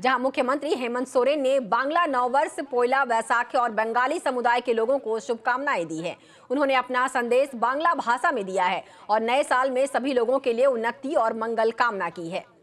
जहां मुख्यमंत्री हेमंत सोरेन ने बांग्ला नववर्ष पोयला वैसाख और बंगाली समुदाय के लोगों को शुभकामनाएं दी है उन्होंने अपना संदेश बांग्ला भाषा में दिया है और नए साल में सभी लोगों के लिए उन्नति और मंगल कामना की है